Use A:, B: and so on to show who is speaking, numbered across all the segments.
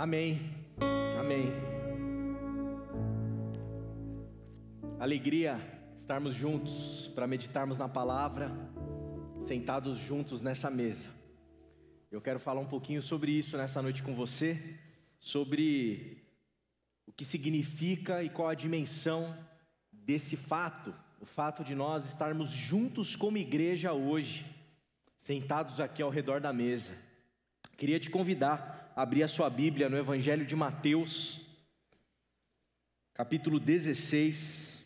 A: Amém. Amém. Alegria estarmos juntos para meditarmos na palavra, sentados juntos nessa mesa. Eu quero falar um pouquinho sobre isso nessa noite com você, sobre o que significa e qual a dimensão desse fato, o fato de nós estarmos juntos como igreja hoje, sentados aqui ao redor da mesa. Queria te convidar abrir a sua Bíblia no Evangelho de Mateus, capítulo 16.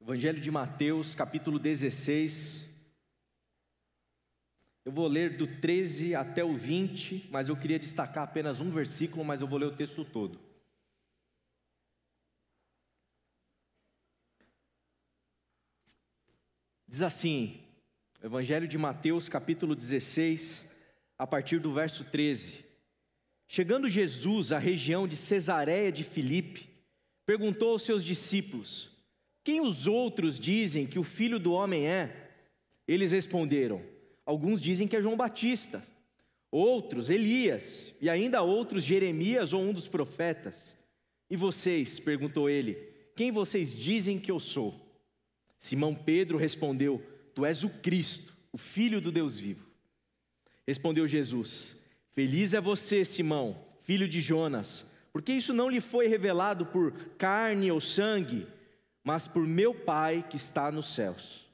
A: Evangelho de Mateus, capítulo 16. Eu vou ler do 13 até o 20, mas eu queria destacar apenas um versículo, mas eu vou ler o texto todo. Diz assim, Evangelho de Mateus, capítulo 16, a partir do verso 13. Chegando Jesus à região de Cesareia de Filipe, perguntou aos seus discípulos: Quem os outros dizem que o filho do homem é? Eles responderam: Alguns dizem que é João Batista, outros Elias, e ainda outros Jeremias ou um dos profetas. E vocês, perguntou ele, quem vocês dizem que eu sou? Simão Pedro respondeu: Tu és o Cristo, o Filho do Deus vivo. Respondeu Jesus: Feliz é você, Simão, filho de Jonas, porque isso não lhe foi revelado por carne ou sangue, mas por meu Pai que está nos céus.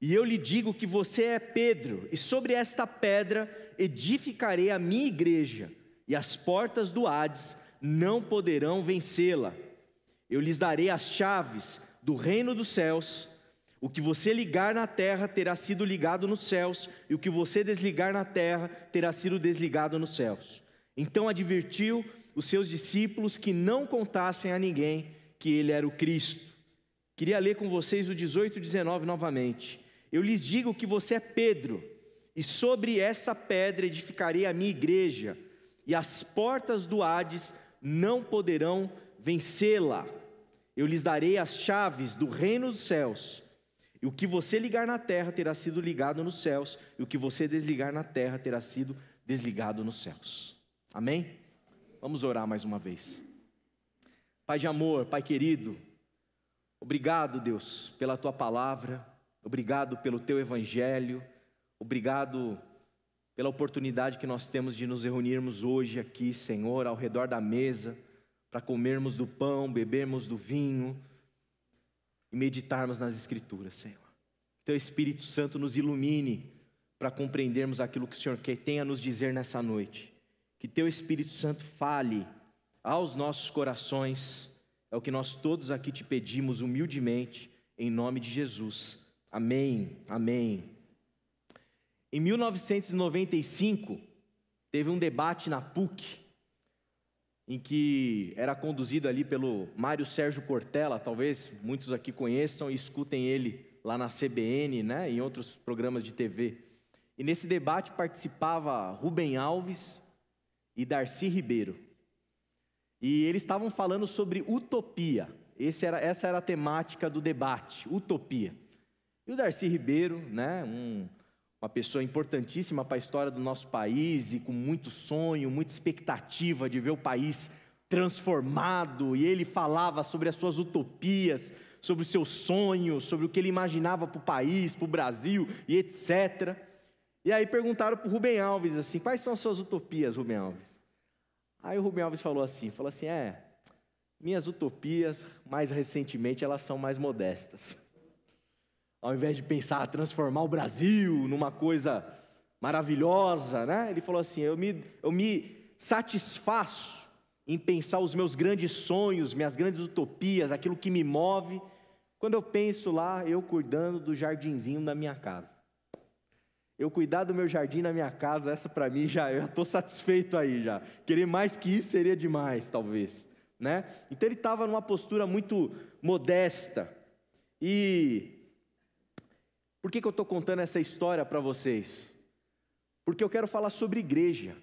A: E eu lhe digo que você é Pedro, e sobre esta pedra edificarei a minha igreja, e as portas do Hades não poderão vencê-la. Eu lhes darei as chaves do reino dos céus. O que você ligar na terra terá sido ligado nos céus, e o que você desligar na terra terá sido desligado nos céus. Então advertiu os seus discípulos que não contassem a ninguém que ele era o Cristo. Queria ler com vocês o 18 e 19 novamente. Eu lhes digo que você é Pedro, e sobre essa pedra edificarei a minha igreja, e as portas do Hades não poderão vencê-la. Eu lhes darei as chaves do reino dos céus. E o que você ligar na terra terá sido ligado nos céus, e o que você desligar na terra terá sido desligado nos céus. Amém? Vamos orar mais uma vez. Pai de amor, Pai querido, obrigado, Deus, pela tua palavra, obrigado pelo teu evangelho, obrigado pela oportunidade que nós temos de nos reunirmos hoje aqui, Senhor, ao redor da mesa, para comermos do pão, bebermos do vinho e meditarmos nas Escrituras, Senhor. Que Teu Espírito Santo nos ilumine para compreendermos aquilo que o Senhor quer, tem a nos dizer nessa noite. Que Teu Espírito Santo fale aos nossos corações, é o que nós todos aqui te pedimos humildemente, em nome de Jesus. Amém, amém. Em 1995, teve um debate na PUC em que era conduzido ali pelo Mário Sérgio Cortella, talvez muitos aqui conheçam e escutem ele lá na CBN, né, em outros programas de TV. E nesse debate participava Rubem Alves e Darcy Ribeiro. E eles estavam falando sobre utopia. Era, essa era a temática do debate, utopia. E o Darcy Ribeiro, né, um uma pessoa importantíssima para a história do nosso país e com muito sonho, muita expectativa de ver o país transformado, e ele falava sobre as suas utopias, sobre os seus sonhos, sobre o que ele imaginava para o país, para o Brasil e etc. E aí perguntaram para o Rubem Alves assim: quais são as suas utopias, Rubem Alves? Aí o Rubem Alves falou assim: falou assim, é, minhas utopias, mais recentemente, elas são mais modestas ao invés de pensar transformar o Brasil numa coisa maravilhosa, né? Ele falou assim: eu me, eu me satisfaço em pensar os meus grandes sonhos, minhas grandes utopias, aquilo que me move, quando eu penso lá, eu cuidando do jardinzinho da minha casa. Eu cuidar do meu jardim na minha casa, essa para mim já eu estou satisfeito aí já. Querer mais que isso seria demais, talvez, né? Então ele estava numa postura muito modesta e por que, que eu estou contando essa história para vocês? Porque eu quero falar sobre igreja.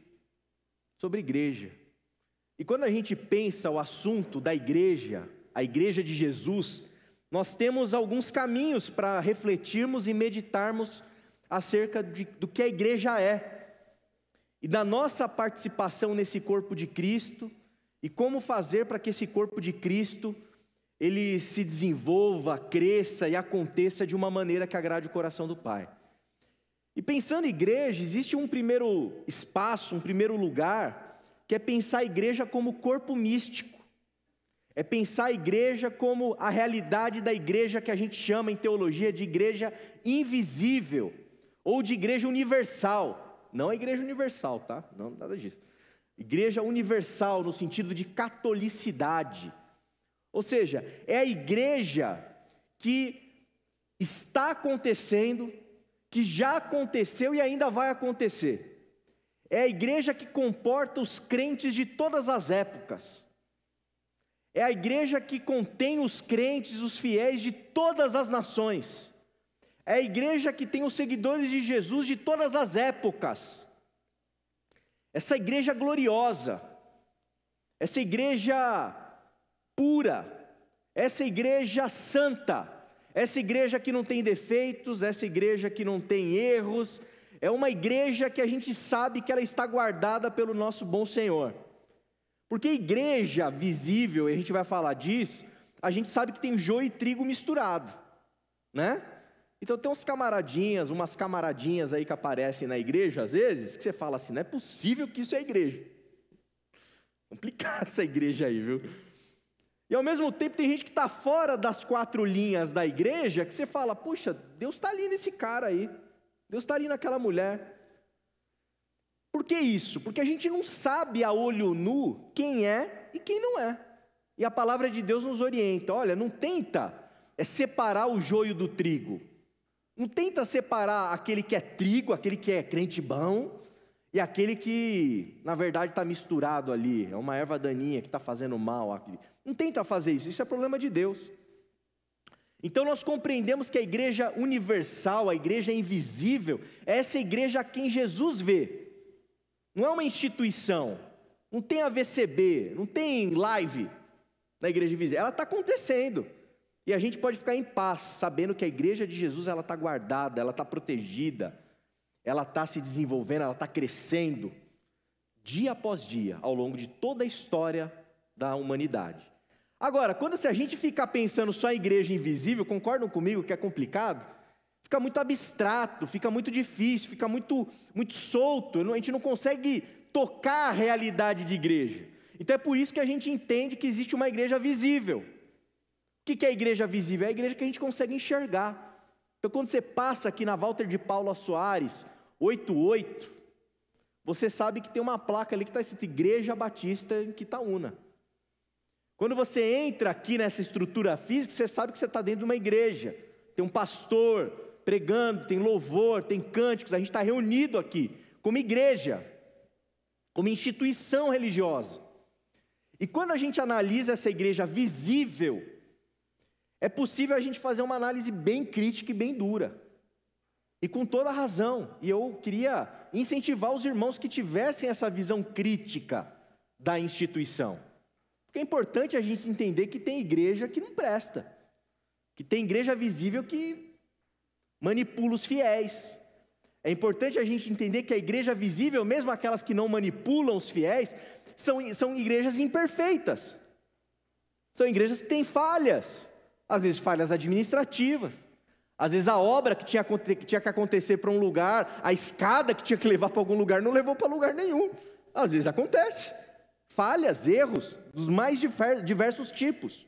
A: Sobre igreja. E quando a gente pensa o assunto da igreja, a igreja de Jesus, nós temos alguns caminhos para refletirmos e meditarmos acerca de, do que a igreja é e da nossa participação nesse corpo de Cristo e como fazer para que esse corpo de Cristo ele se desenvolva, cresça e aconteça de uma maneira que agrade o coração do Pai. E pensando em igreja, existe um primeiro espaço, um primeiro lugar, que é pensar a igreja como corpo místico. É pensar a igreja como a realidade da igreja que a gente chama em teologia de igreja invisível ou de igreja universal. Não a igreja universal, tá? Não nada disso. Igreja universal no sentido de catolicidade ou seja, é a igreja que está acontecendo, que já aconteceu e ainda vai acontecer. É a igreja que comporta os crentes de todas as épocas. É a igreja que contém os crentes, os fiéis de todas as nações. É a igreja que tem os seguidores de Jesus de todas as épocas. Essa igreja gloriosa, essa igreja pura, essa igreja santa, essa igreja que não tem defeitos, essa igreja que não tem erros, é uma igreja que a gente sabe que ela está guardada pelo nosso bom Senhor. Porque igreja visível, e a gente vai falar disso, a gente sabe que tem joio e trigo misturado, né? Então tem uns camaradinhas, umas camaradinhas aí que aparecem na igreja às vezes, que você fala assim, não é possível que isso é igreja. Complicado essa igreja aí, viu? E ao mesmo tempo tem gente que está fora das quatro linhas da igreja que você fala, puxa, Deus está ali nesse cara aí, Deus está ali naquela mulher. Por que isso? Porque a gente não sabe a olho nu quem é e quem não é. E a palavra de Deus nos orienta: olha, não tenta é separar o joio do trigo. Não tenta separar aquele que é trigo, aquele que é crente bom, e aquele que, na verdade, está misturado ali, é uma erva daninha que está fazendo mal. Aquele. Não tenta fazer isso, isso é problema de Deus. Então nós compreendemos que a igreja universal, a igreja invisível, é essa igreja a quem Jesus vê. Não é uma instituição, não tem a VCB, não tem live na igreja invisível. Ela está acontecendo. E a gente pode ficar em paz, sabendo que a igreja de Jesus ela está guardada, ela está protegida, ela está se desenvolvendo, ela está crescendo dia após dia, ao longo de toda a história da humanidade. Agora, quando se a gente ficar pensando só a igreja invisível, concordam comigo que é complicado? Fica muito abstrato, fica muito difícil, fica muito, muito solto, a gente não consegue tocar a realidade de igreja. Então é por isso que a gente entende que existe uma igreja visível. O que é a igreja visível? É a igreja que a gente consegue enxergar. Então quando você passa aqui na Walter de Paula Soares, 88, você sabe que tem uma placa ali que está escrito Igreja Batista em Quitaúna. Quando você entra aqui nessa estrutura física, você sabe que você está dentro de uma igreja, tem um pastor pregando, tem louvor, tem cânticos, a gente está reunido aqui, como igreja, como instituição religiosa. E quando a gente analisa essa igreja visível, é possível a gente fazer uma análise bem crítica e bem dura. E com toda razão. E eu queria incentivar os irmãos que tivessem essa visão crítica da instituição. Porque é importante a gente entender que tem igreja que não presta, que tem igreja visível que manipula os fiéis. É importante a gente entender que a igreja visível, mesmo aquelas que não manipulam os fiéis, são, são igrejas imperfeitas. São igrejas que têm falhas, às vezes falhas administrativas, às vezes a obra que tinha que acontecer para um lugar, a escada que tinha que levar para algum lugar, não levou para lugar nenhum. Às vezes acontece falhas, erros dos mais diversos tipos.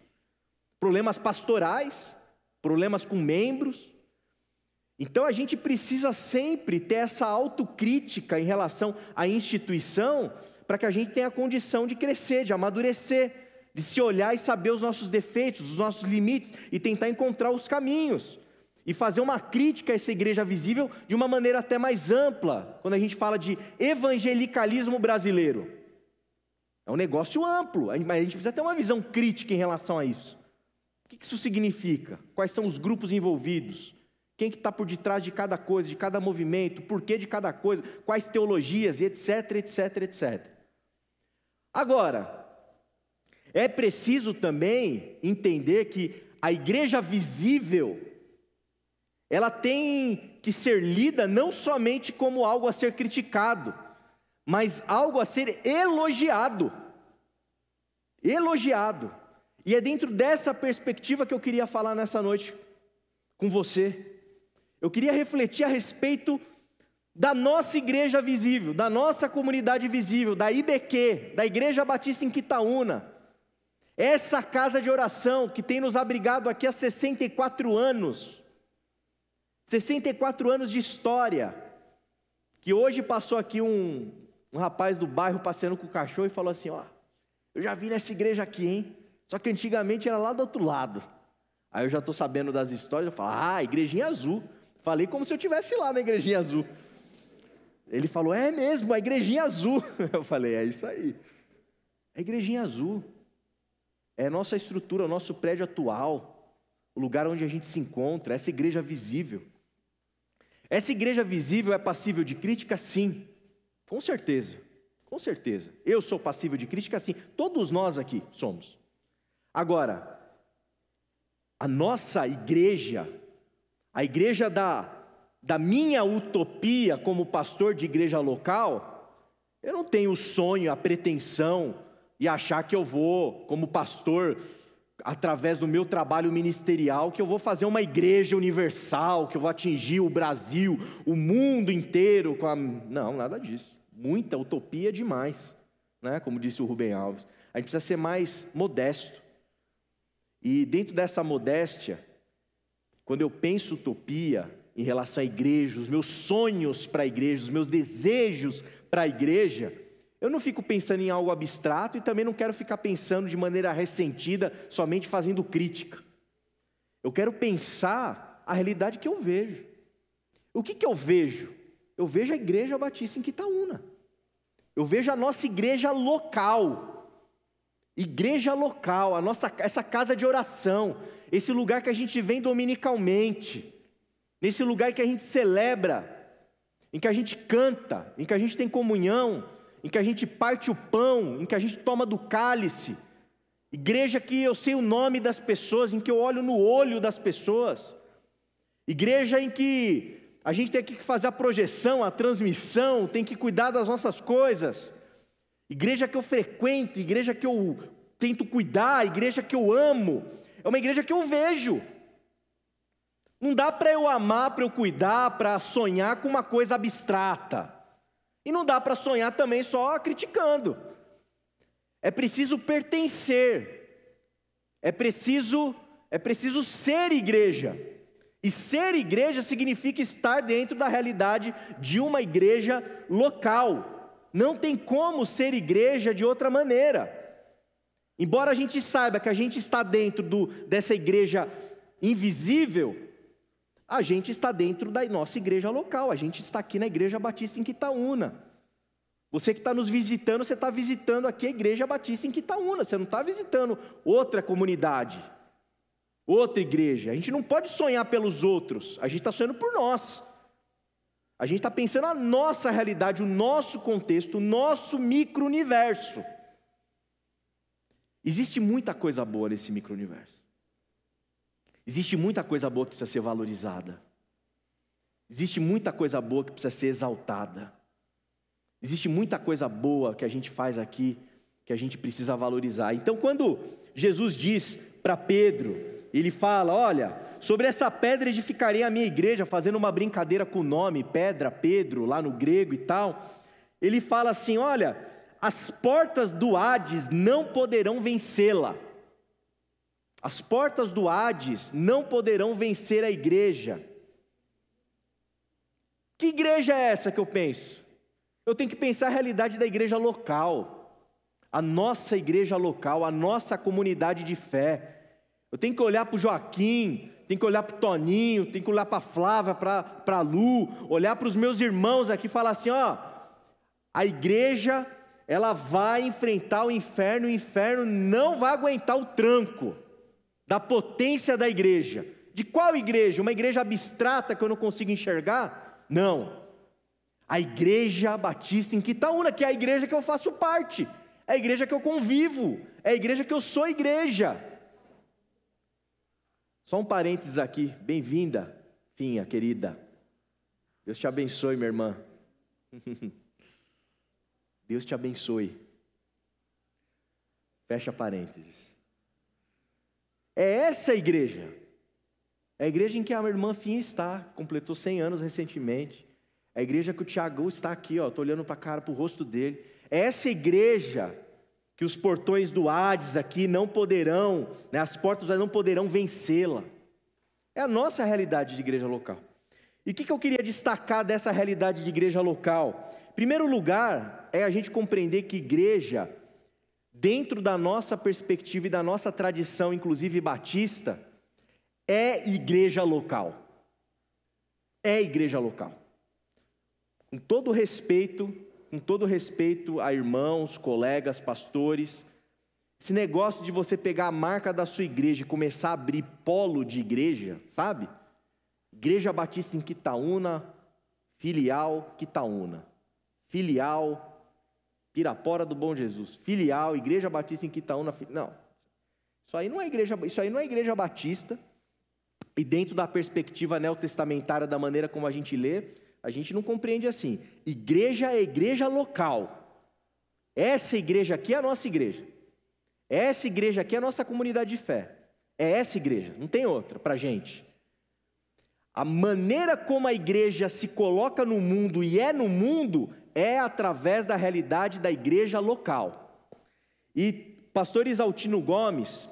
A: Problemas pastorais, problemas com membros. Então a gente precisa sempre ter essa autocrítica em relação à instituição, para que a gente tenha a condição de crescer, de amadurecer, de se olhar e saber os nossos defeitos, os nossos limites e tentar encontrar os caminhos. E fazer uma crítica a essa igreja visível de uma maneira até mais ampla, quando a gente fala de evangelicalismo brasileiro. É um negócio amplo, mas a gente precisa ter uma visão crítica em relação a isso. O que isso significa? Quais são os grupos envolvidos? Quem que está por detrás de cada coisa, de cada movimento, porquê de cada coisa, quais teologias, etc, etc, etc. Agora, é preciso também entender que a igreja visível, ela tem que ser lida não somente como algo a ser criticado, mas algo a ser elogiado elogiado. E é dentro dessa perspectiva que eu queria falar nessa noite com você. Eu queria refletir a respeito da nossa igreja visível, da nossa comunidade visível, da IBQ, da Igreja Batista em Quitaúna. Essa casa de oração que tem nos abrigado aqui há 64 anos. 64 anos de história. Que hoje passou aqui um, um rapaz do bairro passeando com o cachorro e falou assim: ó, eu já vi nessa igreja aqui, hein? Só que antigamente era lá do outro lado. Aí eu já estou sabendo das histórias, eu falo, ah, igrejinha azul. Falei como se eu tivesse lá na igrejinha azul. Ele falou, é mesmo, a igrejinha azul. Eu falei, é isso aí. A igrejinha azul é a nossa estrutura, o nosso prédio atual, o lugar onde a gente se encontra, essa igreja visível. Essa igreja visível é passível de crítica? Sim, com certeza. Com certeza. Eu sou passível de crítica, sim. Todos nós aqui somos. Agora, a nossa igreja, a igreja da, da minha utopia como pastor de igreja local, eu não tenho o sonho, a pretensão e achar que eu vou, como pastor, através do meu trabalho ministerial, que eu vou fazer uma igreja universal, que eu vou atingir o Brasil, o mundo inteiro. A... Não, nada disso. Muita utopia demais, né? como disse o Rubem Alves. A gente precisa ser mais modesto. E dentro dessa modéstia, quando eu penso utopia em relação à igreja, os meus sonhos para a igreja, os meus desejos para a igreja, eu não fico pensando em algo abstrato e também não quero ficar pensando de maneira ressentida, somente fazendo crítica. Eu quero pensar a realidade que eu vejo. O que, que eu vejo? eu vejo a igreja batista em Quitaúna. Eu vejo a nossa igreja local. Igreja local, a nossa essa casa de oração, esse lugar que a gente vem dominicalmente, nesse lugar que a gente celebra, em que a gente canta, em que a gente tem comunhão, em que a gente parte o pão, em que a gente toma do cálice. Igreja que eu sei o nome das pessoas, em que eu olho no olho das pessoas. Igreja em que a gente tem que fazer a projeção, a transmissão, tem que cuidar das nossas coisas. Igreja que eu frequento, igreja que eu tento cuidar, igreja que eu amo, é uma igreja que eu vejo. Não dá para eu amar, para eu cuidar, para sonhar com uma coisa abstrata. E não dá para sonhar também só criticando. É preciso pertencer. É preciso, é preciso ser igreja. E ser igreja significa estar dentro da realidade de uma igreja local. Não tem como ser igreja de outra maneira. Embora a gente saiba que a gente está dentro do, dessa igreja invisível, a gente está dentro da nossa igreja local, a gente está aqui na Igreja Batista em Quitaúna. Você que está nos visitando, você está visitando aqui a Igreja Batista em Quitaúna, você não está visitando outra comunidade outra igreja. A gente não pode sonhar pelos outros, a gente está sonhando por nós. A gente está pensando a nossa realidade, o nosso contexto, o nosso micro-universo. Existe muita coisa boa nesse micro-universo. Existe muita coisa boa que precisa ser valorizada. Existe muita coisa boa que precisa ser exaltada. Existe muita coisa boa que a gente faz aqui que a gente precisa valorizar. Então, quando Jesus diz para Pedro, ele fala: Olha, sobre essa pedra edificarei a minha igreja, fazendo uma brincadeira com o nome, pedra, Pedro, lá no grego e tal. Ele fala assim: Olha, as portas do Hades não poderão vencê-la. As portas do Hades não poderão vencer a igreja. Que igreja é essa que eu penso? Eu tenho que pensar a realidade da igreja local, a nossa igreja local, a nossa comunidade de fé. Eu tenho que olhar para o Joaquim, tenho que olhar para o Toninho, tenho que olhar para a Flávia, para a Lu, olhar para os meus irmãos aqui e falar assim: ó, a igreja, ela vai enfrentar o inferno, o inferno não vai aguentar o tranco da potência da igreja. De qual igreja? Uma igreja abstrata que eu não consigo enxergar? Não. A igreja batista em Quitaúna, que é a igreja que eu faço parte, é a igreja que eu convivo, é a igreja que eu sou igreja. Só um parênteses aqui. Bem-vinda, Finha, querida. Deus te abençoe, minha irmã. Deus te abençoe. Fecha parênteses. É essa a igreja. É a igreja em que a minha irmã Finha está. Completou 100 anos recentemente. É a igreja que o Tiago está aqui, ó. Estou olhando para a cara, para o rosto dele. É essa igreja que os portões do Hades aqui não poderão, né, as portas do Hades não poderão vencê-la. É a nossa realidade de igreja local. E o que, que eu queria destacar dessa realidade de igreja local? Primeiro lugar, é a gente compreender que igreja, dentro da nossa perspectiva e da nossa tradição, inclusive batista, é igreja local. É igreja local. Com todo respeito com todo respeito a irmãos, colegas, pastores, esse negócio de você pegar a marca da sua igreja e começar a abrir polo de igreja, sabe? Igreja Batista em Quitaúna, filial Quitaúna, filial Pirapora do Bom Jesus, filial Igreja Batista em Quitaúna, fil... não. Isso aí não é igreja, isso aí não é igreja batista. E dentro da perspectiva neotestamentária da maneira como a gente lê, a gente não compreende assim. Igreja é igreja local. Essa igreja aqui é a nossa igreja. Essa igreja aqui é a nossa comunidade de fé. É essa igreja, não tem outra para gente. A maneira como a igreja se coloca no mundo e é no mundo é através da realidade da igreja local. E pastor Isaltino Gomes,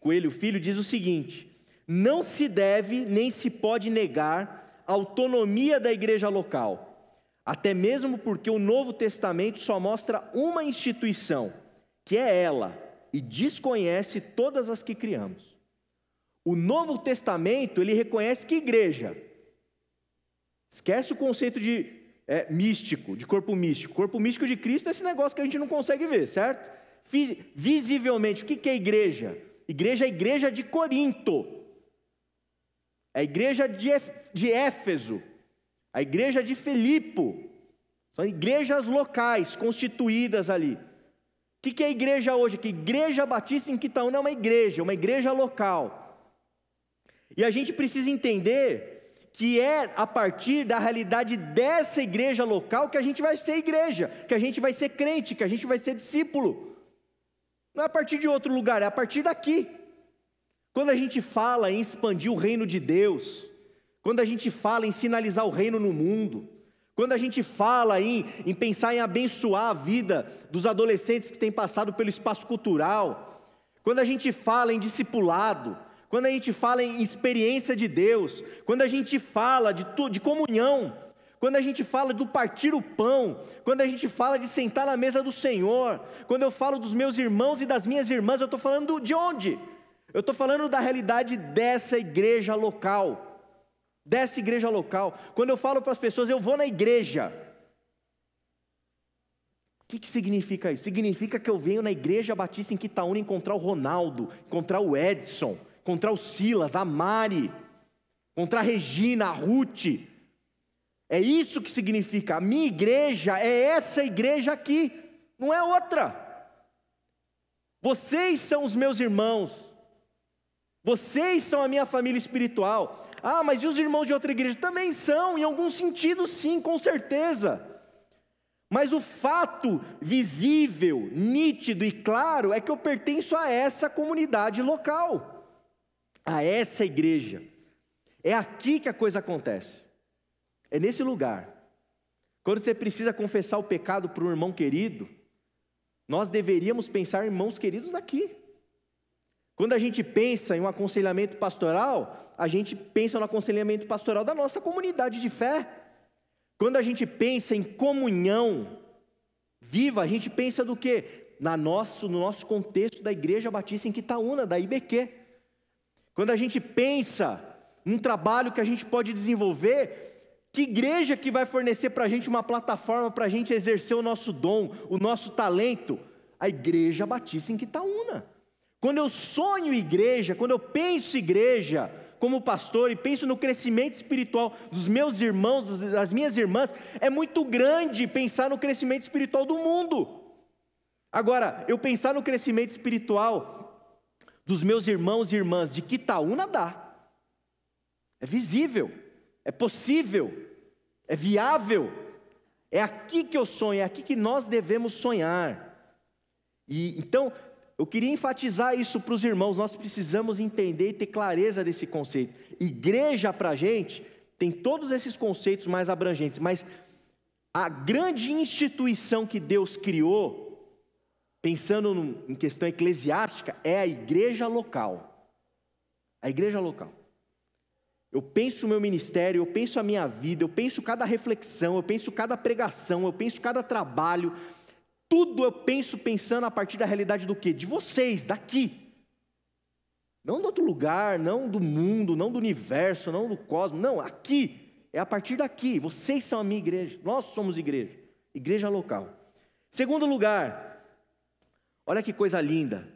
A: Coelho Filho, diz o seguinte: não se deve nem se pode negar autonomia da igreja local, até mesmo porque o Novo Testamento só mostra uma instituição, que é ela, e desconhece todas as que criamos. O Novo Testamento, ele reconhece que igreja. Esquece o conceito de é, místico, de corpo místico. Corpo místico de Cristo é esse negócio que a gente não consegue ver, certo? Visivelmente, o que é igreja? Igreja é a igreja de Corinto a igreja de Éfeso, a igreja de Filipo, são igrejas locais constituídas ali. O que, que é igreja hoje? Que igreja batista em Quitaúna é uma igreja, é uma igreja local. E a gente precisa entender que é a partir da realidade dessa igreja local que a gente vai ser igreja, que a gente vai ser crente, que a gente vai ser discípulo. Não é a partir de outro lugar, é a partir daqui. Quando a gente fala em expandir o reino de Deus, quando a gente fala em sinalizar o reino no mundo, quando a gente fala em, em pensar em abençoar a vida dos adolescentes que têm passado pelo espaço cultural, quando a gente fala em discipulado, quando a gente fala em experiência de Deus, quando a gente fala de, de comunhão, quando a gente fala do partir o pão, quando a gente fala de sentar na mesa do Senhor, quando eu falo dos meus irmãos e das minhas irmãs, eu estou falando de onde? Eu estou falando da realidade dessa igreja local. Dessa igreja local. Quando eu falo para as pessoas, eu vou na igreja. O que, que significa isso? Significa que eu venho na igreja batista em Quitaúna encontrar o Ronaldo, encontrar o Edson, encontrar o Silas, a Mari, encontrar a Regina, a Ruth. É isso que significa. A minha igreja é essa igreja aqui, não é outra. Vocês são os meus irmãos. Vocês são a minha família espiritual. Ah, mas e os irmãos de outra igreja? Também são, em algum sentido, sim, com certeza. Mas o fato visível, nítido e claro é que eu pertenço a essa comunidade local, a essa igreja. É aqui que a coisa acontece, é nesse lugar. Quando você precisa confessar o pecado para um irmão querido, nós deveríamos pensar em irmãos queridos aqui. Quando a gente pensa em um aconselhamento pastoral, a gente pensa no aconselhamento pastoral da nossa comunidade de fé. Quando a gente pensa em comunhão viva, a gente pensa do quê? Na nosso, no nosso contexto da Igreja Batista em Quitaúna, da IBQ. Quando a gente pensa num trabalho que a gente pode desenvolver, que igreja que vai fornecer para a gente uma plataforma para a gente exercer o nosso dom, o nosso talento? A Igreja Batista em Quitaúna. Quando eu sonho igreja, quando eu penso igreja, como pastor e penso no crescimento espiritual dos meus irmãos, das minhas irmãs, é muito grande pensar no crescimento espiritual do mundo. Agora, eu pensar no crescimento espiritual dos meus irmãos e irmãs de Quitaúna dá. É visível, é possível, é viável. É aqui que eu sonho, é aqui que nós devemos sonhar. E então, eu queria enfatizar isso para os irmãos, nós precisamos entender e ter clareza desse conceito. Igreja para a gente tem todos esses conceitos mais abrangentes, mas a grande instituição que Deus criou, pensando em questão eclesiástica, é a igreja local. A igreja local. Eu penso o meu ministério, eu penso a minha vida, eu penso cada reflexão, eu penso cada pregação, eu penso cada trabalho, tudo eu penso pensando a partir da realidade do quê? De vocês, daqui. Não do outro lugar, não do mundo, não do universo, não do cosmos. Não, aqui. É a partir daqui. Vocês são a minha igreja. Nós somos igreja. Igreja local. Segundo lugar, olha que coisa linda.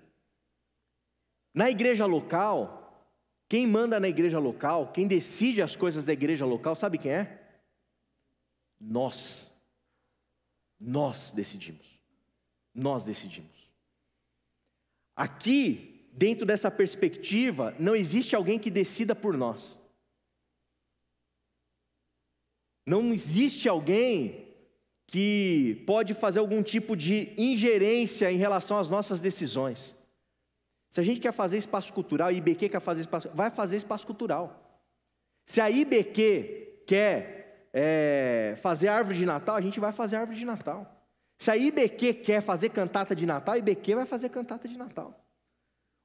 A: Na igreja local, quem manda na igreja local, quem decide as coisas da igreja local, sabe quem é? Nós. Nós decidimos. Nós decidimos. Aqui, dentro dessa perspectiva, não existe alguém que decida por nós. Não existe alguém que pode fazer algum tipo de ingerência em relação às nossas decisões. Se a gente quer fazer espaço cultural, a IBQ quer fazer espaço, vai fazer espaço cultural. Se a IBQ quer é, fazer árvore de Natal, a gente vai fazer árvore de Natal. Se a IBQ quer fazer cantata de Natal, a IBQ vai fazer cantata de Natal.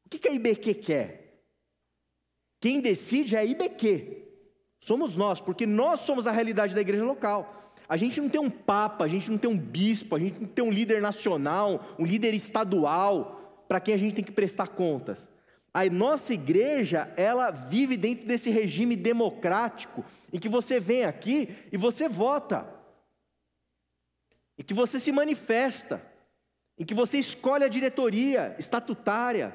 A: O que, a IBQ quer? Quem decide é a IBQ. Somos nós, porque nós somos a realidade da igreja local. A gente não tem um papa, a gente não tem um bispo, a gente não tem um líder nacional, um líder estadual para quem a gente tem que prestar contas. A nossa igreja, ela vive dentro desse regime democrático em que você vem aqui e você vota em que você se manifesta, em que você escolhe a diretoria estatutária,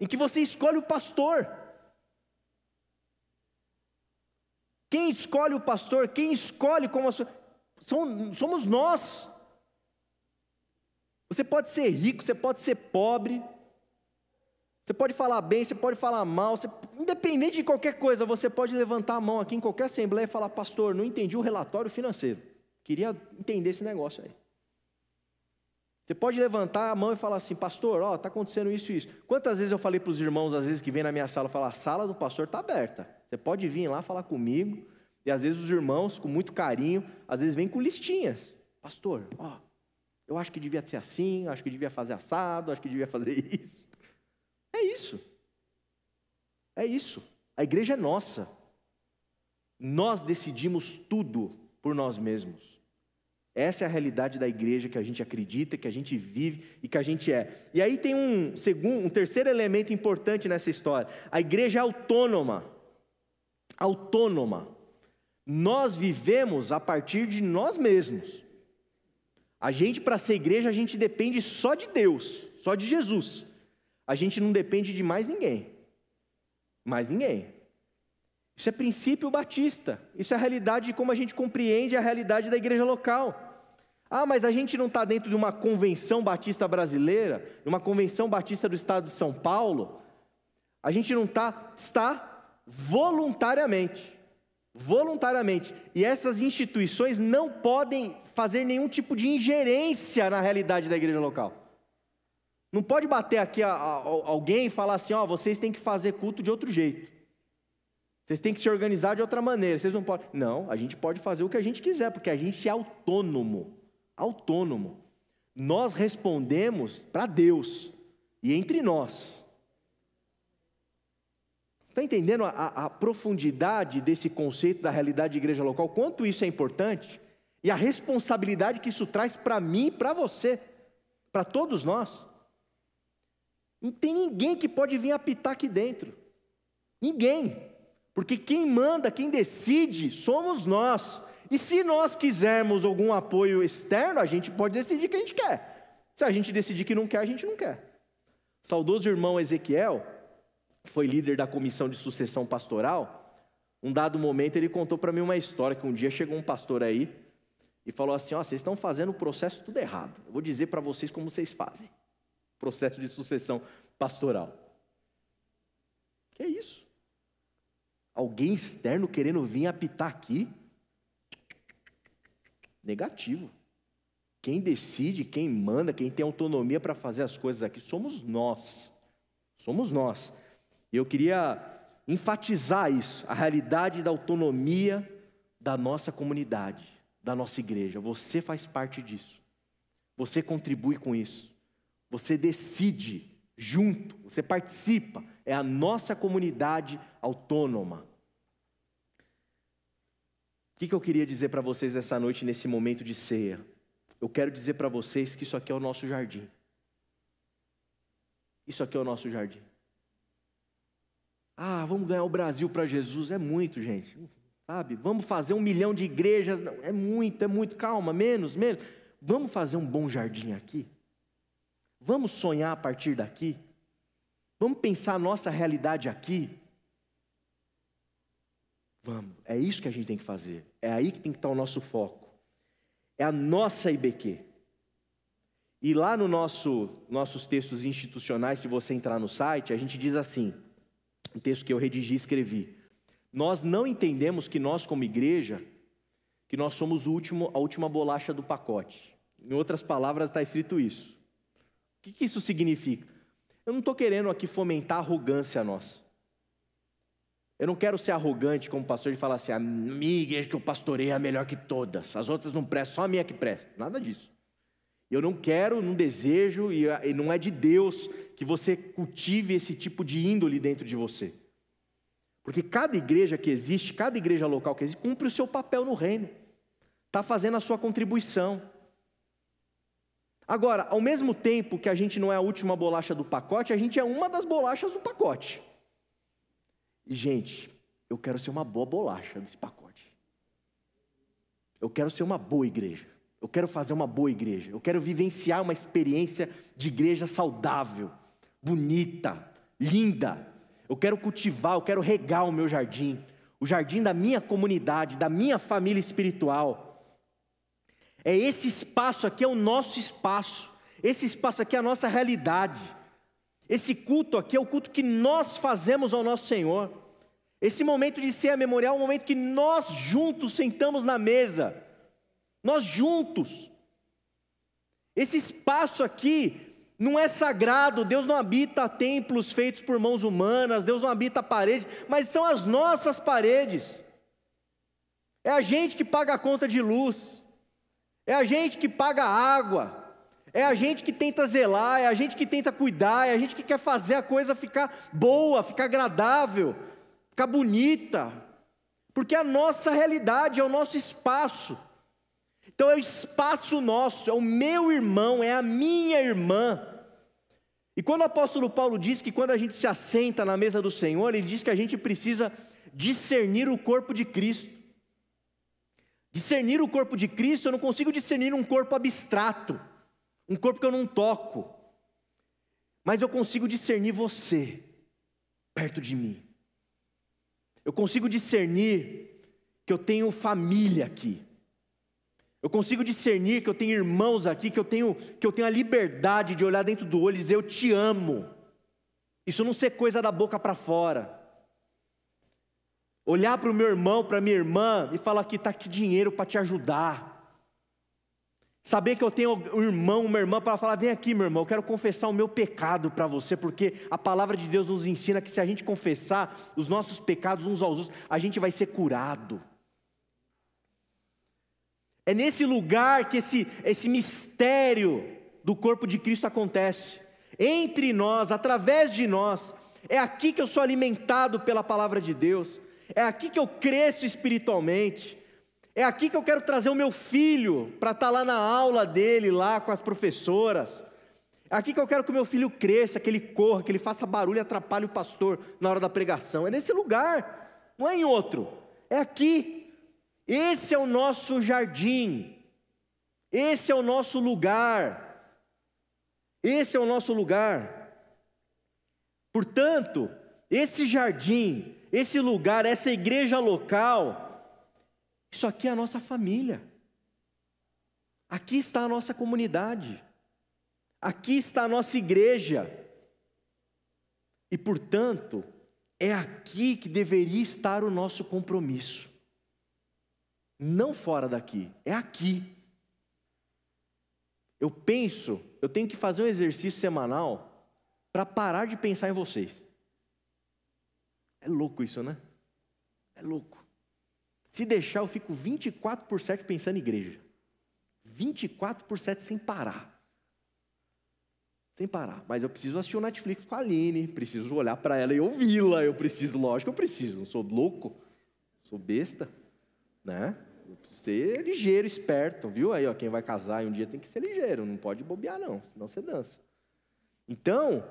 A: em que você escolhe o pastor. Quem escolhe o pastor? Quem escolhe como a sua. São, somos nós. Você pode ser rico, você pode ser pobre, você pode falar bem, você pode falar mal, você, independente de qualquer coisa, você pode levantar a mão aqui em qualquer assembleia e falar: Pastor, não entendi o relatório financeiro. Queria entender esse negócio aí. Você pode levantar a mão e falar assim, pastor, ó, está acontecendo isso e isso. Quantas vezes eu falei para os irmãos, às vezes que vem na minha sala, falar, a sala do pastor está aberta. Você pode vir lá falar comigo. E às vezes os irmãos, com muito carinho, às vezes vêm com listinhas. Pastor, ó, eu acho que devia ser assim, acho que devia fazer assado, acho que devia fazer isso. É isso. É isso. A igreja é nossa. Nós decidimos tudo por nós mesmos. Essa é a realidade da igreja que a gente acredita, que a gente vive e que a gente é. E aí tem um segundo, um terceiro elemento importante nessa história. A igreja é autônoma. Autônoma. Nós vivemos a partir de nós mesmos. A gente para ser igreja, a gente depende só de Deus, só de Jesus. A gente não depende de mais ninguém. Mais ninguém. Isso é princípio batista. Isso é a realidade de como a gente compreende a realidade da igreja local. Ah, mas a gente não está dentro de uma convenção batista brasileira, de uma convenção batista do estado de São Paulo. A gente não está, está voluntariamente. Voluntariamente. E essas instituições não podem fazer nenhum tipo de ingerência na realidade da igreja local. Não pode bater aqui a, a, a alguém e falar assim: ó, oh, vocês têm que fazer culto de outro jeito. Vocês têm que se organizar de outra maneira. Vocês não podem. Não, a gente pode fazer o que a gente quiser, porque a gente é autônomo autônomo. Nós respondemos para Deus e entre nós. Está entendendo a, a, profundidade desse conceito da realidade de igreja local? Quanto isso é importante? E a responsabilidade que isso traz para mim e para você, para todos nós. Não tem ninguém que pode vir apitar aqui dentro. Ninguém. Porque quem manda, quem decide, somos nós. E se nós quisermos algum apoio externo, a gente pode decidir que a gente quer. Se a gente decidir que não quer, a gente não quer. saudoso irmão Ezequiel, que foi líder da comissão de sucessão pastoral, um dado momento ele contou para mim uma história que um dia chegou um pastor aí e falou assim: "Ó, oh, vocês estão fazendo o processo tudo errado. Eu vou dizer para vocês como vocês fazem. Processo de sucessão pastoral." Que é isso? Alguém externo querendo vir apitar aqui? Negativo. Quem decide, quem manda, quem tem autonomia para fazer as coisas aqui somos nós. Somos nós. Eu queria enfatizar isso, a realidade da autonomia da nossa comunidade, da nossa igreja. Você faz parte disso. Você contribui com isso. Você decide junto, você participa. É a nossa comunidade autônoma. O que, que eu queria dizer para vocês essa noite, nesse momento de ceia? Eu quero dizer para vocês que isso aqui é o nosso jardim. Isso aqui é o nosso jardim. Ah, vamos ganhar o Brasil para Jesus. É muito, gente. Sabe? Vamos fazer um milhão de igrejas. Não, é muito, é muito. Calma, menos, menos. Vamos fazer um bom jardim aqui? Vamos sonhar a partir daqui? Vamos pensar a nossa realidade aqui? Vamos, é isso que a gente tem que fazer. É aí que tem que estar o nosso foco. É a nossa IBQ. E lá no nosso nossos textos institucionais, se você entrar no site, a gente diz assim, um texto que eu redigi e escrevi. Nós não entendemos que nós como igreja, que nós somos último, a última bolacha do pacote. Em outras palavras, está escrito isso. O que, que isso significa? Eu não estou querendo aqui fomentar arrogância nossa. Eu não quero ser arrogante como pastor e falar assim, a minha igreja que eu pastorei é a melhor que todas, as outras não prestam, só a minha que presta. Nada disso. Eu não quero, não desejo, ah, e não é de Deus que você cultive esse tipo de índole dentro de você. Porque cada igreja que existe, cada igreja local que existe, cumpre o seu papel no reino, está fazendo a sua contribuição. Agora, ao mesmo tempo que a gente não é a última bolacha do pacote, a gente é uma das bolachas do pacote. E, gente, eu quero ser uma boa bolacha desse pacote. Eu quero ser uma boa igreja. Eu quero fazer uma boa igreja. Eu quero vivenciar uma experiência de igreja saudável, bonita, linda. Eu quero cultivar, eu quero regar o meu jardim, o jardim da minha comunidade, da minha família espiritual. É esse espaço aqui, é o nosso espaço. Esse espaço aqui é a nossa realidade. Esse culto aqui é o culto que nós fazemos ao nosso Senhor. Esse momento de a memorial é o momento que nós juntos sentamos na mesa. Nós juntos. Esse espaço aqui não é sagrado, Deus não habita templos feitos por mãos humanas, Deus não habita paredes, mas são as nossas paredes. É a gente que paga a conta de luz, é a gente que paga água, é a gente que tenta zelar, é a gente que tenta cuidar, é a gente que quer fazer a coisa ficar boa, ficar agradável, ficar bonita, porque é a nossa realidade, é o nosso espaço. Então é o espaço nosso, é o meu irmão, é a minha irmã. E quando o apóstolo Paulo diz que quando a gente se assenta na mesa do Senhor, ele diz que a gente precisa discernir o corpo de Cristo. Discernir o corpo de Cristo, eu não consigo discernir um corpo abstrato um corpo que eu não toco, mas eu consigo discernir você perto de mim. Eu consigo discernir que eu tenho família aqui. Eu consigo discernir que eu tenho irmãos aqui, que eu tenho, que eu tenho a liberdade de olhar dentro do olho e dizer eu te amo. Isso não ser coisa da boca para fora. Olhar para o meu irmão, para minha irmã e falar que está aqui dinheiro para te ajudar. Saber que eu tenho um irmão, uma irmã para falar: vem aqui, meu irmão, eu quero confessar o meu pecado para você, porque a palavra de Deus nos ensina que se a gente confessar os nossos pecados uns aos outros, a gente vai ser curado. É nesse lugar que esse, esse mistério do corpo de Cristo acontece, entre nós, através de nós. É aqui que eu sou alimentado pela palavra de Deus, é aqui que eu cresço espiritualmente. É aqui que eu quero trazer o meu filho para estar tá lá na aula dele, lá com as professoras. É aqui que eu quero que o meu filho cresça, que ele corra, que ele faça barulho e atrapalhe o pastor na hora da pregação. É nesse lugar, não é em outro. É aqui. Esse é o nosso jardim. Esse é o nosso lugar. Esse é o nosso lugar. Portanto, esse jardim, esse lugar, essa igreja local, isso aqui é a nossa família. Aqui está a nossa comunidade. Aqui está a nossa igreja. E, portanto, é aqui que deveria estar o nosso compromisso. Não fora daqui, é aqui. Eu penso, eu tenho que fazer um exercício semanal para parar de pensar em vocês. É louco isso, né? É louco. Se deixar, eu fico 24 por 7 pensando em igreja. 24 por 7 sem parar. Sem parar. Mas eu preciso assistir o Netflix com a Aline, preciso olhar para ela e ouvi-la. Eu preciso, lógico, eu preciso. Não sou louco, sou besta, né? Eu preciso ser ligeiro, esperto, viu? Aí, ó, quem vai casar um dia tem que ser ligeiro, não pode bobear, não, senão você dança. Então,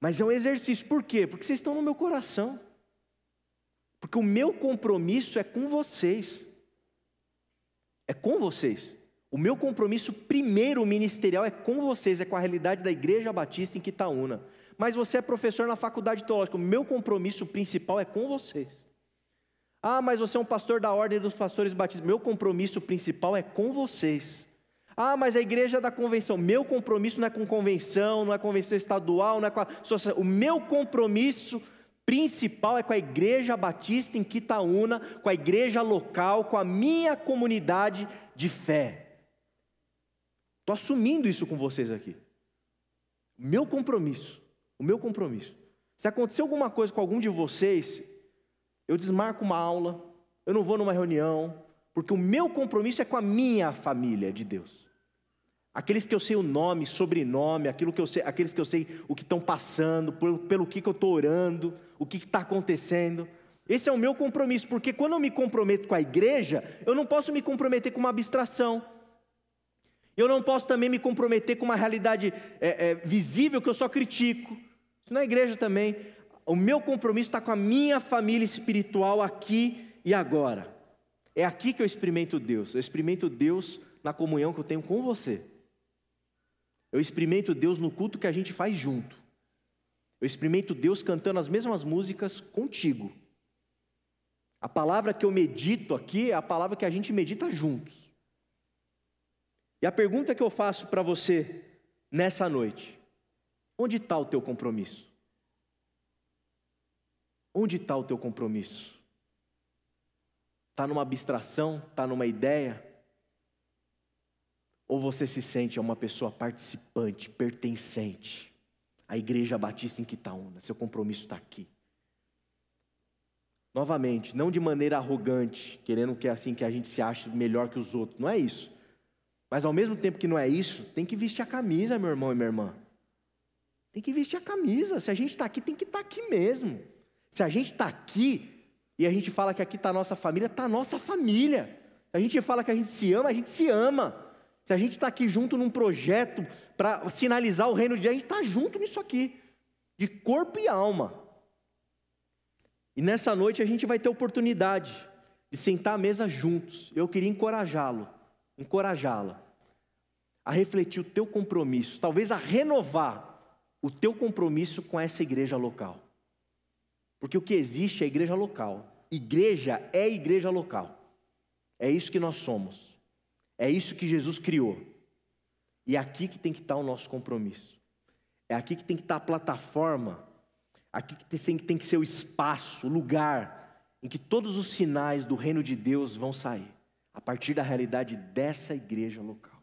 A: mas é um exercício. Por quê? Porque vocês estão no meu coração. Porque o meu compromisso é com vocês. É com vocês. O meu compromisso primeiro ministerial é com vocês, é com a realidade da Igreja Batista em Quitaúna. Mas você é professor na faculdade teológica, o meu compromisso principal é com vocês. Ah, mas você é um pastor da ordem dos pastores batistas, meu compromisso principal é com vocês. Ah, mas a igreja da convenção, meu compromisso não é com convenção, não é convenção estadual, não é com a... o meu compromisso principal é com a igreja batista em Quitaúna, com a igreja local, com a minha comunidade de fé. Estou assumindo isso com vocês aqui. Meu compromisso, o meu compromisso. Se acontecer alguma coisa com algum de vocês, eu desmarco uma aula, eu não vou numa reunião, porque o meu compromisso é com a minha família de Deus. Aqueles que eu sei o nome, sobrenome, aquilo que eu sei, aqueles que eu sei o que estão passando, pelo, pelo que, que eu estou orando o que está acontecendo. Esse é o meu compromisso, porque quando eu me comprometo com a igreja, eu não posso me comprometer com uma abstração. Eu não posso também me comprometer com uma realidade é, é, visível que eu só critico. Isso na igreja também. O meu compromisso está com a minha família espiritual aqui e agora. É aqui que eu experimento Deus. Eu experimento Deus na comunhão que eu tenho com você. Eu experimento Deus no culto que a gente faz junto. Eu experimento Deus cantando as mesmas músicas contigo. A palavra que eu medito aqui é a palavra que a gente medita juntos. E a pergunta que eu faço para você nessa noite: onde está o teu compromisso? Onde está o teu compromisso? Está numa abstração? Está numa ideia? Ou você se sente uma pessoa participante, pertencente? a Igreja Batista em Quitaúna. Seu compromisso está aqui. Novamente, não de maneira arrogante, querendo que é assim que a gente se ache melhor que os outros, não é isso. Mas ao mesmo tempo que não é isso, tem que vestir a camisa, meu irmão e minha irmã. Tem que vestir a camisa. Se a gente está aqui, tem que estar tá aqui mesmo. Se a gente está aqui e a gente fala que aqui está a nossa família, está a nossa família. Se a gente fala que a gente se ama, a gente se ama se a gente está aqui junto num projeto para sinalizar o reino de Deus, a gente está junto nisso aqui, de corpo e alma. E nessa noite a gente vai ter oportunidade de sentar à mesa juntos. Eu queria encorajá-lo, encorajá-la a refletir o teu compromisso, talvez a renovar o teu compromisso com essa igreja local. Porque o que existe é a igreja local. Igreja é igreja local. É isso que nós somos. É isso que Jesus criou. E é aqui que tem que estar tá o nosso compromisso. É aqui que tem que estar tá a plataforma. Aqui que tem, que ser o espaço, o lugar em que todos os sinais do reino de Deus vão sair a partir da realidade dessa igreja local.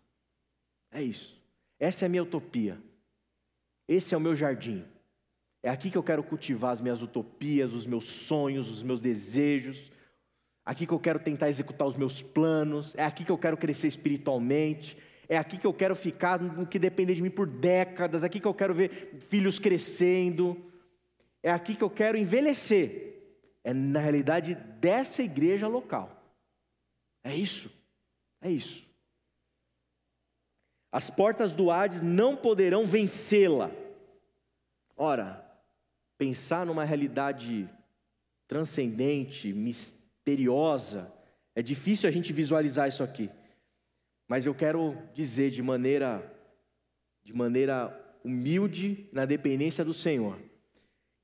A: É isso. Essa é a minha utopia. Esse é o meu jardim. É aqui que eu quero cultivar as minhas utopias, os meus sonhos, os meus desejos aqui que eu quero tentar executar os meus planos, é aqui que eu quero crescer espiritualmente, é aqui que eu quero ficar no que depender de mim por décadas, é aqui que eu quero ver filhos crescendo, é aqui que eu quero envelhecer. É na realidade dessa igreja local. É isso. É isso. As portas do Hades não poderão vencê-la. Ora, pensar numa realidade transcendente, mistério, imperiosa. É difícil a gente visualizar isso aqui. Mas eu quero dizer de maneira de maneira humilde, na dependência do Senhor,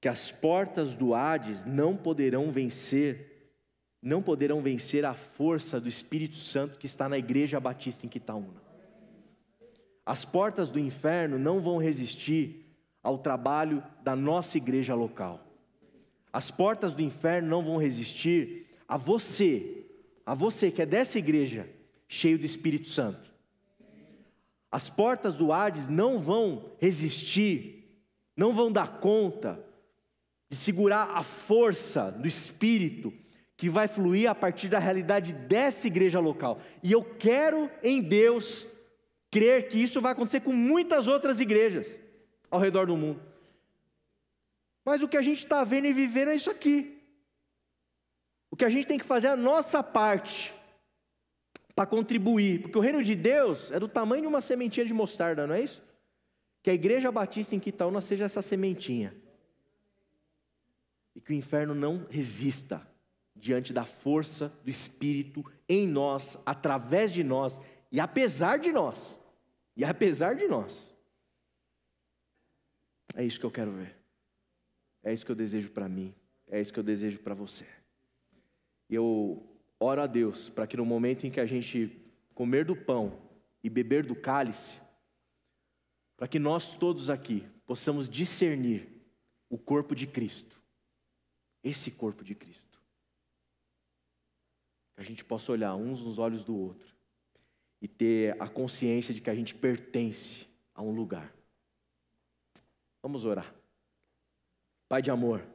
A: que as portas do Hades não poderão vencer, não poderão vencer a força do Espírito Santo que está na igreja batista em Quitaúna. As portas do inferno não vão resistir ao trabalho da nossa igreja local. As portas do inferno não vão resistir a você, a você que é dessa igreja, cheio do Espírito Santo. As portas do Hades não vão resistir, não vão dar conta de segurar a força do Espírito que vai fluir a partir da realidade dessa igreja local. E eu quero em Deus crer que isso vai acontecer com muitas outras igrejas ao redor do mundo. Mas o que a gente está vendo e vivendo é isso aqui. O que a gente tem que fazer é a nossa parte para contribuir, porque o reino de Deus é do tamanho de uma sementinha de mostarda, não é isso? Que a igreja batista em Quitaúna seja essa sementinha. E que o inferno não resista diante da força do Espírito em nós, através de nós e apesar de nós. E apesar de nós. É isso que eu quero ver. É isso que eu desejo para mim. É isso que eu desejo para você eu oro a Deus para que no momento em que a gente comer do pão e beber do cálice, para que nós todos aqui possamos discernir o corpo de Cristo, esse corpo de Cristo. Que a gente possa olhar uns nos olhos do outro e ter a consciência de que a gente pertence a um lugar. Vamos orar. Pai de amor.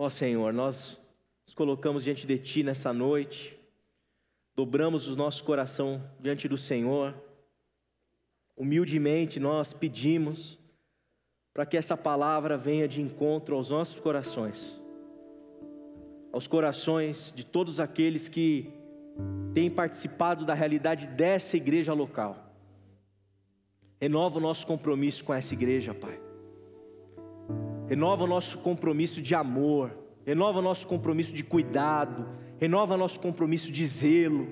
A: Ó oh, Senhor, nós nos colocamos diante de Ti nessa noite, dobramos o nosso coração diante do Senhor, humildemente nós pedimos para que essa palavra venha de encontro aos nossos corações, aos corações de todos aqueles que têm participado da realidade dessa igreja local. Renova o nosso compromisso com essa igreja, Pai renova o nosso compromisso de amor, renova o nosso compromisso de cuidado, renova o nosso compromisso de zelo,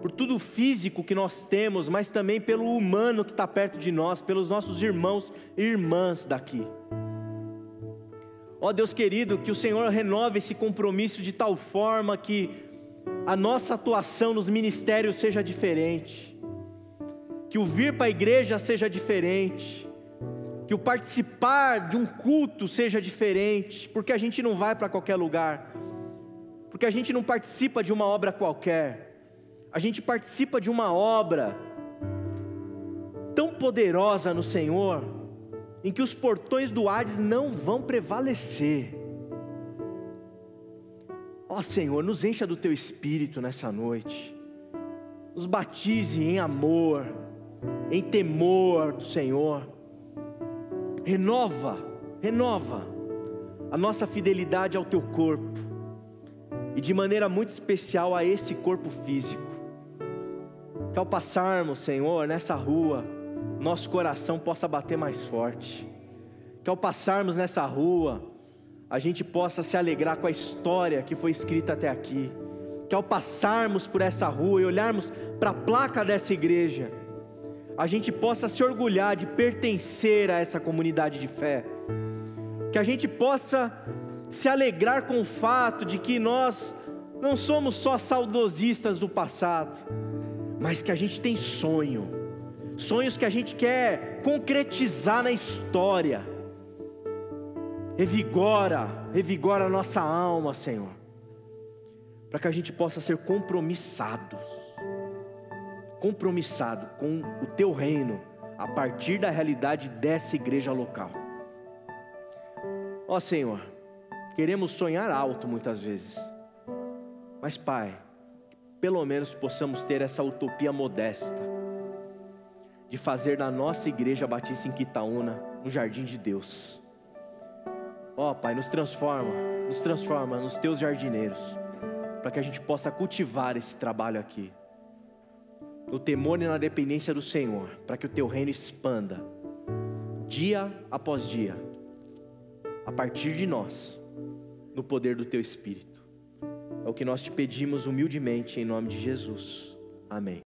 A: por tudo físico que nós temos, mas também pelo humano que está perto de nós, pelos nossos irmãos e irmãs daqui. Ó Deus querido, que o Senhor renove esse compromisso de tal forma que a nossa atuação nos ministérios seja diferente, que o vir para a igreja seja diferente, que o participar de um culto seja diferente, porque a gente não vai para qualquer lugar, porque a gente não participa de uma obra qualquer, a gente participa de uma obra tão poderosa no Senhor, em que os portões do Hades não vão prevalecer. Ó Senhor, nos encha do teu espírito nessa noite, nos batize em amor, em temor do Senhor renova, renova a nossa fidelidade ao teu corpo, e de maneira muito especial a esse corpo físico. Que ao passarmos, Senhor, nessa rua, nosso coração possa bater mais forte. Que ao passarmos nessa rua, a gente possa se alegrar com a história que foi escrita até aqui. Que ao passarmos por essa rua e olharmos para a placa dessa igreja, a gente possa se orgulhar de pertencer a essa comunidade de fé, que a gente possa se alegrar com o fato de que nós não somos só saudosistas do passado, mas que a gente tem sonho, sonhos que a gente quer concretizar na história. Revigora, revigora a nossa alma, Senhor, para que a gente possa ser compromissados compromissado com o teu reino a partir da realidade dessa igreja local. Ó Senhor, queremos sonhar alto muitas vezes, mas Pai, pelo menos possamos ter essa utopia modesta de fazer da nossa igreja Batista em Quitaúna um jardim de Deus. Ó Pai, nos transforma, nos transforma nos teus jardineiros, para que a gente possa cultivar esse trabalho aqui no temor e na dependência do Senhor, para que o teu reino expanda dia após dia, a partir de nós, no poder do teu Espírito. É o que nós te pedimos humildemente em nome de Jesus. Amém.